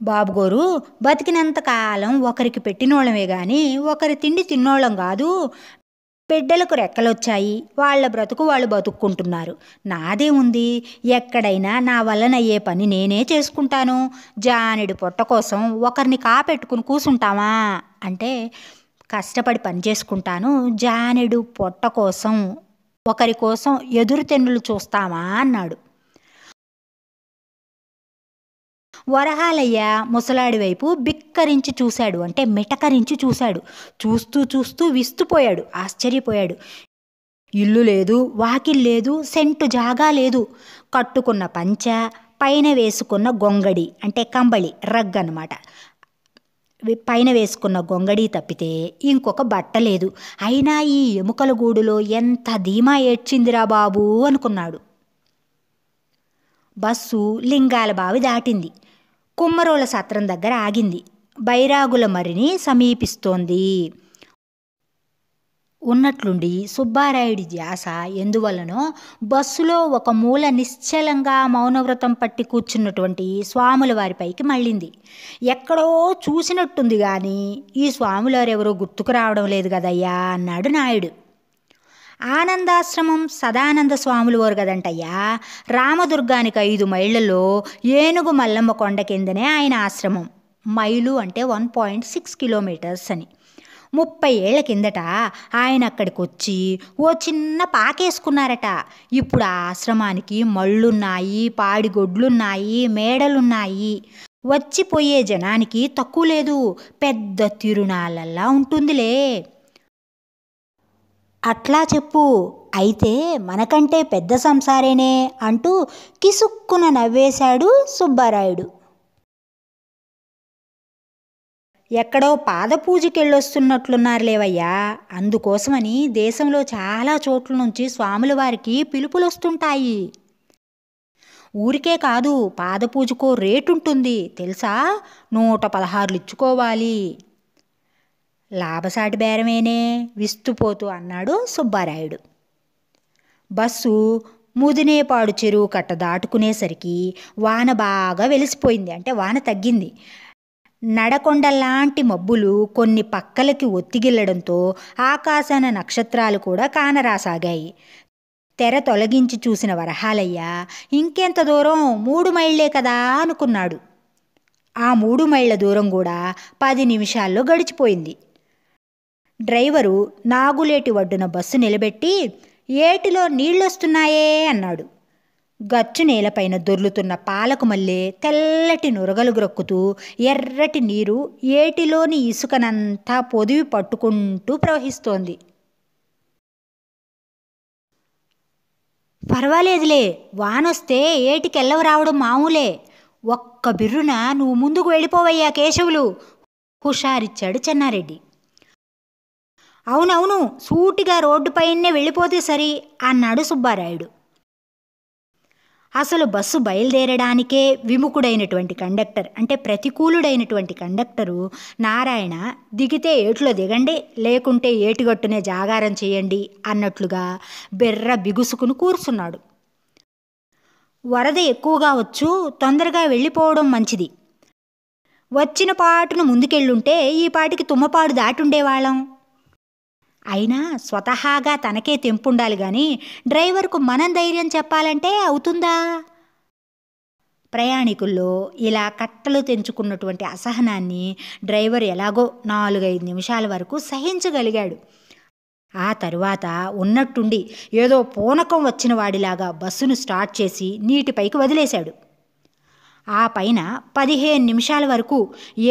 బాబుగోరు బతికినంతకాలం ఒకరికి పెట్టినోళ్ళమే కానీ ఒకరి తిండి తిన్నోళ్ళం కాదు బిడ్డలకు రెక్కలొచ్చాయి వాళ్ళ బ్రతుకు వాళ్ళు బతుక్కుంటున్నారు నాదే ఉంది ఎక్కడైనా నా వల్లనయ్యే పని నేనే చేసుకుంటాను జానిడి పొట్ట కోసం ఒకరిని కాపెట్టుకుని కూసుంటామా అంటే కష్టపడి పని చేసుకుంటాను జానుడు పొట్ట కోసం ఒకరి కోసం ఎదురు తెన్నులు చూస్తామా అన్నాడు వరహాలయ్య ముసలాడి వైపు బిక్కరించి చూశాడు అంటే మిటకరించి చూశాడు చూస్తూ చూస్తూ విస్తుపోయాడు ఆశ్చర్యపోయాడు ఇల్లు లేదు వాకిల్ లేదు సెంటు జాగా లేదు కట్టుకున్న పంచ పైన వేసుకున్న గొంగడి అంటే కంబళి రగ్ అనమాట పైన వేసుకున్న గొంగడి తప్పితే ఇంకొక బట్ట లేదు అయినా ఈ ఎముకల గూడులో ఎంత ధీమా ఏడ్చిందిరా బాబూ అనుకున్నాడు బస్సు లింగాల బావి దాటింది కుమ్మరోల సత్రం దగ్గర ఆగింది బైరాగుల మరిని సమీపిస్తోంది ఉన్నట్లుండి సుబ్బారాయుడి ధ్యాస ఎందువలనో బస్సులో ఒక మూల నిశ్చలంగా మౌనవ్రతం పట్టి కూర్చున్నటువంటి స్వాముల వారిపైకి మళ్ళింది ఎక్కడో చూసినట్టుంది కానీ ఈ స్వాములారెవరో గుర్తుకు రావడం లేదు కదయ్యా అన్నాడు నాయుడు ఆనందాశ్రమం సదానంద స్వాములు వారు కదంటయ్యా రామదుర్గానికి ఐదు మైళ్ళలో ఏనుగు మల్లమ్మ కొండ కిందనే ఆయన ఆశ్రమం మైలు అంటే వన్ పాయింట్ సిక్స్ కిలోమీటర్స్ అని ముప్పై ఏళ్ల కిందట ఆయన అక్కడికి వచ్చి ఓ చిన్న పాకేసుకున్నారట ఇప్పుడు ఆ ఆశ్రమానికి మళ్ళున్నాయి పాడిగొడ్లున్నాయి మేడలున్నాయి వచ్చిపోయే జనానికి తక్కువ లేదు పెద్ద తిరునాళ్ళల్లా ఉంటుందిలే అట్లా చెప్పు అయితే మనకంటే పెద్ద సంసారేనే అంటూ కిసుక్కున నవ్వేశాడు సుబ్బారాయుడు ఎక్కడో పాదపూజకెళ్ళొస్తున్నట్లున్నారు లేవయ్యా అందుకోసమని దేశంలో చాలా చోట్ల నుంచి స్వాముల వారికి పిలుపులొస్తుంటాయి ఊరికే కాదు పాదపూజకో రేటుంటుంది తెలుసా నూట పదహారులు ఇచ్చుకోవాలి లాభసాటి బేరమేనే విస్తుపోతూ అన్నాడు సుబ్బారాయుడు బస్సు ముదినేపాడు చెరువు కట్ట దాటుకునేసరికి వాన బాగా వెలిసిపోయింది అంటే వాన తగ్గింది నడకొండలాంటి మబ్బులు కొన్ని పక్కలకి ఒత్తిగిల్లడంతో ఆకాశాన నక్షత్రాలు కూడా కానరాసాగాయి తెర తొలగించి చూసిన వరహాలయ్య ఇంకెంత దూరం మూడు మైళ్ళే కదా అనుకున్నాడు ఆ మూడు మైళ్ళ దూరం కూడా పది నిమిషాల్లో గడిచిపోయింది డ్రైవరు నాగులేటి ఒడ్డున బస్సు నిలబెట్టి ఏటిలో నీళ్ళొస్తున్నాయే అన్నాడు గచ్చు నేలపైన దొర్లుతున్న పాలకు మల్లె తెల్లటి నురగలు గ్రొక్కుతూ ఎర్రటి నీరు ఏటిలోని ఇసుకనంతా పొదివి పట్టుకుంటూ ప్రవహిస్తోంది పర్వాలేదులే వానొస్తే ఏటికెళ్ళవ రావడం మామూలే ఒక్క బిర్రున నువ్వు ముందుకు వెళ్ళిపోవయ్యా కేశవులు హుషారిచ్చాడు చెన్నారెడ్డి అవునవును సూటిగా రోడ్డుపైనే వెళ్ళిపోతే సరి అన్నాడు సుబ్బారాయుడు అసలు బస్సు బయలుదేరడానికే విముఖుడైనటువంటి కండక్టర్ అంటే ప్రతికూలుడైనటువంటి కండక్టరు నారాయణ దిగితే ఏట్లో దిగండి లేకుంటే ఏటిగట్టునే జాగారం చేయండి అన్నట్లుగా బెర్ర బిగుసుకుని కూర్చున్నాడు వరద ఎక్కువగా వచ్చు తొందరగా వెళ్ళిపోవడం మంచిది వచ్చిన పాటును ముందుకెళ్ళుంటే ఈ పాటికి తుమ్మపాడు దాటుండేవాళ్ళం అయినా స్వతహాగా తనకే తెంపుండాలి గాని డ్రైవర్కు మనం ధైర్యం చెప్పాలంటే అవుతుందా ప్రయాణికుల్లో ఇలా కట్టలు తెంచుకున్నటువంటి అసహనాన్ని డ్రైవర్ ఎలాగో నాలుగైదు నిమిషాల వరకు సహించగలిగాడు ఆ తరువాత ఉన్నట్టుండి ఏదో పూనకం వచ్చిన వాడిలాగా బస్సును స్టార్ట్ చేసి నీటిపైకి వదిలేశాడు ఆ పైన పదిహేను నిమిషాల వరకు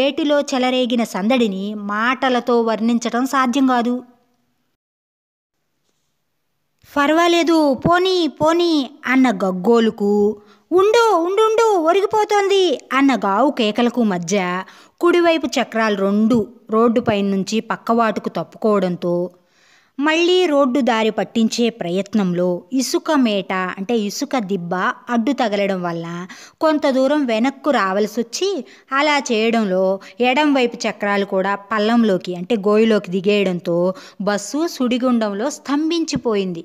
ఏటిలో చెలరేగిన సందడిని మాటలతో వర్ణించటం సాధ్యం కాదు పర్వాలేదు పోనీ పోనీ అన్న గగ్గోలుకు ఉండు ఉండుండు ఒరిగిపోతోంది అన్న గావు కేకలకు మధ్య కుడివైపు చక్రాలు రెండు రోడ్డుపై నుంచి పక్కవాటుకు తప్పుకోవడంతో మళ్ళీ రోడ్డు దారి పట్టించే ప్రయత్నంలో ఇసుక మేట అంటే ఇసుక దిబ్బ అడ్డు తగలడం వల్ల కొంత దూరం వెనక్కు రావాల్సి వచ్చి అలా చేయడంలో ఎడం వైపు చక్రాలు కూడా పల్లంలోకి అంటే గోయిలోకి దిగేయడంతో బస్సు సుడిగుండంలో స్తంభించిపోయింది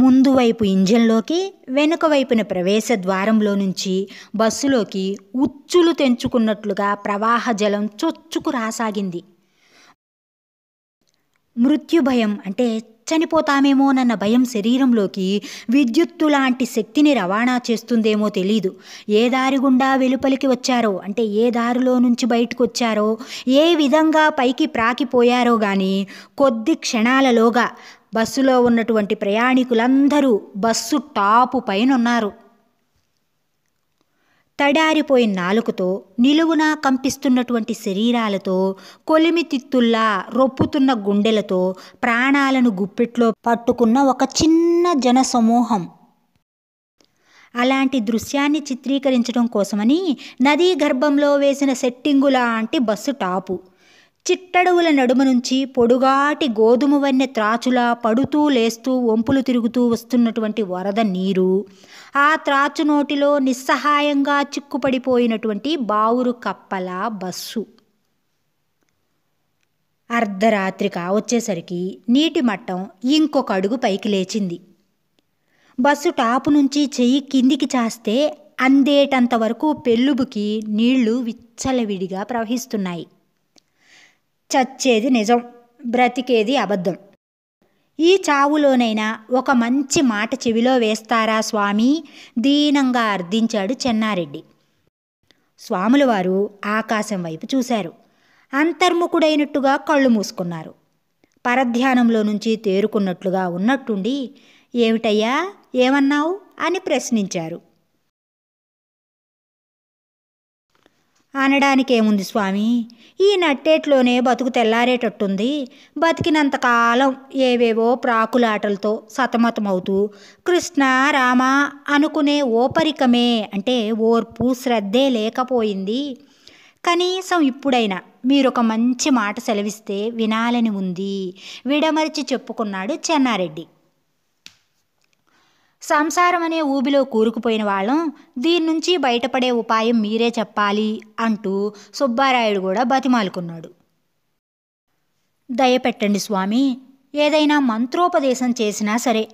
ముందు వైపు ఇంజన్లోకి వెనుక వైపున ప్రవేశ ద్వారంలో నుంచి బస్సులోకి ఉచ్చులు తెంచుకున్నట్లుగా ప్రవాహ జలం చొచ్చుకు రాసాగింది మృత్యుభయం అంటే చనిపోతామేమోనన్న భయం శరీరంలోకి విద్యుత్తు లాంటి శక్తిని రవాణా చేస్తుందేమో తెలీదు ఏ దారి గుండా వెలుపలికి వచ్చారో అంటే ఏ దారిలో నుంచి బయటకు వచ్చారో ఏ విధంగా పైకి ప్రాకిపోయారో గాని కొద్ది క్షణాలలోగా బస్సులో ఉన్నటువంటి ప్రయాణికులందరూ బస్సు టాపు పైనున్నారు తడారిపోయిన నాలుకతో నిలువున కంపిస్తున్నటువంటి శరీరాలతో కొలిమి తిత్తుల్లా రొప్పుతున్న గుండెలతో ప్రాణాలను గుప్పెట్లో పట్టుకున్న ఒక చిన్న జనసమూహం అలాంటి దృశ్యాన్ని చిత్రీకరించడం కోసమని నదీ గర్భంలో వేసిన సెట్టింగు లాంటి బస్సు టాపు చిట్టడవుల నడుమ నుంచి పొడుగాటి గోధుమ వన్నె త్రాచులా పడుతూ లేస్తూ వంపులు తిరుగుతూ వస్తున్నటువంటి వరద నీరు ఆ త్రాచు నోటిలో నిస్సహాయంగా చిక్కుపడిపోయినటువంటి బావురు కప్పల బస్సు అర్ధరాత్రి కావచ్చేసరికి నీటి మట్టం ఇంకొక అడుగు పైకి లేచింది బస్సు టాపు నుంచి చెయ్యి కిందికి చాస్తే అందేటంతవరకు పెళ్ళుబుకి నీళ్లు విచ్చలవిడిగా ప్రవహిస్తున్నాయి చచ్చేది నిజం బ్రతికేది అబద్ధం ఈ చావులోనైనా ఒక మంచి మాట చెవిలో వేస్తారా స్వామి దీనంగా అర్థించాడు చెన్నారెడ్డి స్వాములవారు ఆకాశం వైపు చూశారు అంతర్ముఖుడైనట్టుగా కళ్ళు మూసుకున్నారు పరధ్యానంలో నుంచి తేరుకున్నట్లుగా ఉన్నట్టుండి ఏమిటయ్యా ఏమన్నావు అని ప్రశ్నించారు అనడానికేముంది స్వామి ఈ నట్టేట్లోనే బతుకు తెల్లారేటట్టుంది బతికినంతకాలం ఏవేవో ప్రాకులాటలతో సతమతమవుతూ కృష్ణ రామ అనుకునే ఓపరికమే అంటే ఓర్పు శ్రద్ధే లేకపోయింది కనీసం ఇప్పుడైనా మీరొక మంచి మాట సెలవిస్తే వినాలని ఉంది విడమరిచి చెప్పుకున్నాడు చెన్నారెడ్డి సంసారం అనే ఊబిలో కూరుకుపోయిన వాళ్ళం దీని నుంచి బయటపడే ఉపాయం మీరే చెప్పాలి అంటూ సుబ్బారాయుడు కూడా బతిమాలుకున్నాడు దయపెట్టండి స్వామి ఏదైనా మంత్రోపదేశం చేసినా సరే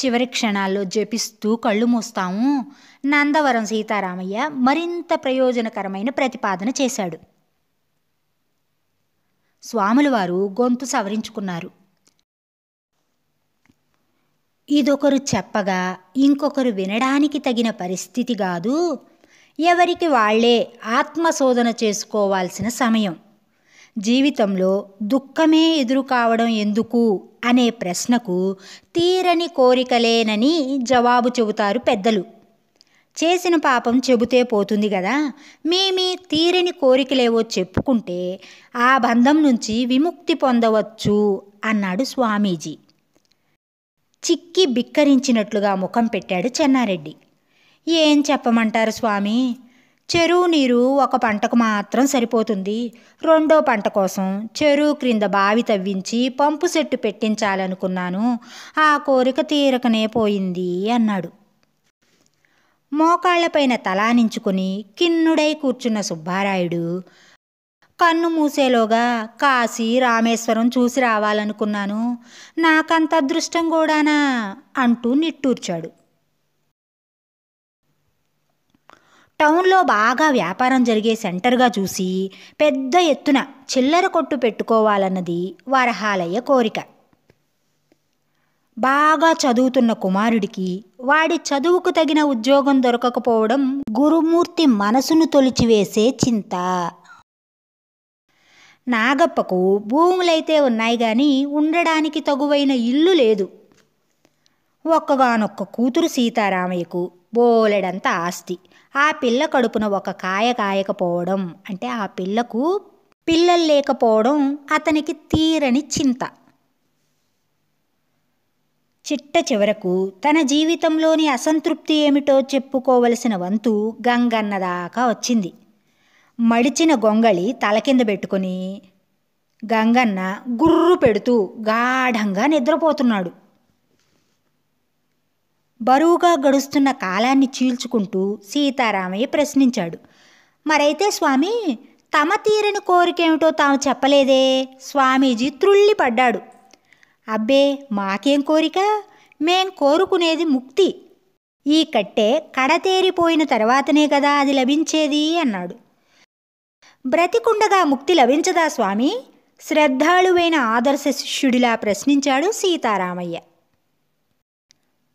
చివరి క్షణాల్లో జపిస్తూ కళ్ళు మూస్తాము నందవరం సీతారామయ్య మరింత ప్రయోజనకరమైన ప్రతిపాదన చేశాడు స్వాములవారు గొంతు సవరించుకున్నారు ఇదొకరు చెప్పగా ఇంకొకరు వినడానికి తగిన పరిస్థితి కాదు ఎవరికి వాళ్లే ఆత్మశోధన చేసుకోవాల్సిన సమయం జీవితంలో దుఃఖమే ఎదురు కావడం ఎందుకు అనే ప్రశ్నకు తీరని కోరికలేనని జవాబు చెబుతారు పెద్దలు చేసిన పాపం చెబుతే పోతుంది కదా మీ తీరని కోరికలేవో చెప్పుకుంటే ఆ బంధం నుంచి విముక్తి పొందవచ్చు అన్నాడు స్వామీజీ చిక్కి బిక్కరించినట్లుగా ముఖం పెట్టాడు చెన్నారెడ్డి ఏం చెప్పమంటారు స్వామి చెరువు నీరు ఒక పంటకు మాత్రం సరిపోతుంది రెండో పంట కోసం చెరువు క్రింద బావి తవ్వించి పంపు సెట్టు పెట్టించాలనుకున్నాను ఆ కోరిక తీరకనే పోయింది అన్నాడు మోకాళ్లపైన తలానించుకుని కిన్నుడై కూర్చున్న సుబ్బారాయుడు కన్ను మూసేలోగా కాశీ రామేశ్వరం చూసి రావాలనుకున్నాను నాకంత అదృష్టం కూడానా అంటూ నిట్టూర్చాడు టౌన్లో బాగా వ్యాపారం జరిగే సెంటర్గా చూసి పెద్ద ఎత్తున చిల్లర కొట్టు పెట్టుకోవాలన్నది వరహాలయ్య కోరిక బాగా చదువుతున్న కుమారుడికి వాడి చదువుకు తగిన ఉద్యోగం దొరకకపోవడం గురుమూర్తి మనసును తొలిచివేసే చింత నాగప్పకు భూములైతే ఉన్నాయి గాని ఉండడానికి తగువైన ఇల్లు లేదు ఒక్కగానొక్క కూతురు సీతారామయ్యకు బోలెడంత ఆస్తి ఆ పిల్ల కడుపున ఒక కాయ కాయకపోవడం అంటే ఆ పిల్లకు పిల్లలు లేకపోవడం అతనికి తీరని చింత చిట్ట చివరకు తన జీవితంలోని అసంతృప్తి ఏమిటో చెప్పుకోవలసిన వంతు గంగన్నదాకా వచ్చింది మడిచిన గొంగళి తలకింద పెట్టుకుని గంగన్న గుర్రు పెడుతూ గాఢంగా నిద్రపోతున్నాడు బరువుగా గడుస్తున్న కాలాన్ని చీల్చుకుంటూ సీతారామయ్య ప్రశ్నించాడు మరైతే స్వామి తమ తీరని కోరికేమిటో తాము చెప్పలేదే స్వామీజీ త్రుళ్ళిపడ్డాడు అబ్బే మాకేం కోరిక మేం కోరుకునేది ముక్తి ఈ కట్టె కడతేరిపోయిన తర్వాతనే కదా అది లభించేది అన్నాడు బ్రతికుండగా ముక్తి లభించదా స్వామి శ్రద్ధాళువైన ఆదర్శ శిష్యుడిలా ప్రశ్నించాడు సీతారామయ్య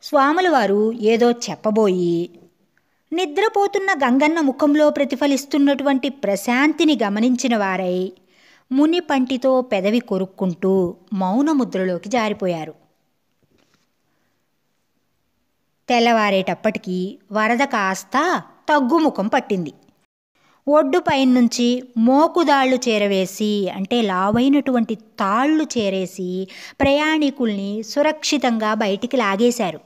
స్వాముల వారు ఏదో చెప్పబోయి నిద్రపోతున్న గంగన్న ముఖంలో ప్రతిఫలిస్తున్నటువంటి ప్రశాంతిని గమనించిన వారై మునిపంటితో పెదవి కొరుక్కుంటూ మౌనముద్రలోకి జారిపోయారు తెల్లవారేటప్పటికీ వరద కాస్త తగ్గుముఖం పట్టింది ఒడ్డు నుంచి మోకుదాళ్ళు చేరవేసి అంటే లావైనటువంటి తాళ్ళు చేరేసి ప్రయాణికుల్ని సురక్షితంగా బయటికి లాగేశారు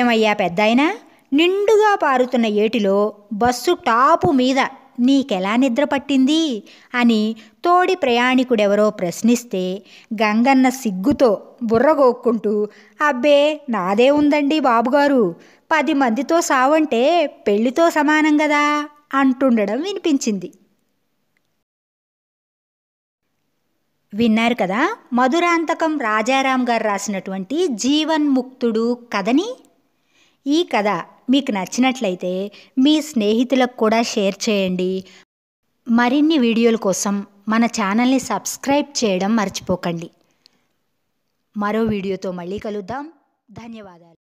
ఏమయ్యా పెద్దాయన నిండుగా పారుతున్న ఏటిలో బస్సు టాపు మీద నీకెలా నిద్ర పట్టింది అని తోడి ప్రయాణికుడెవరో ప్రశ్నిస్తే గంగన్న సిగ్గుతో బుర్రగోక్కుంటూ అబ్బే నాదే ఉందండి బాబుగారు పది మందితో సావంటే పెళ్లితో సమానం కదా అంటుండడం వినిపించింది విన్నారు కదా మధురాంతకం రాజారాం గారు రాసినటువంటి జీవన్ముక్తుడు కథని ఈ కథ మీకు నచ్చినట్లయితే మీ స్నేహితులకు కూడా షేర్ చేయండి మరిన్ని వీడియోల కోసం మన ఛానల్ని సబ్స్క్రైబ్ చేయడం మర్చిపోకండి మరో వీడియోతో మళ్ళీ కలుద్దాం ధన్యవాదాలు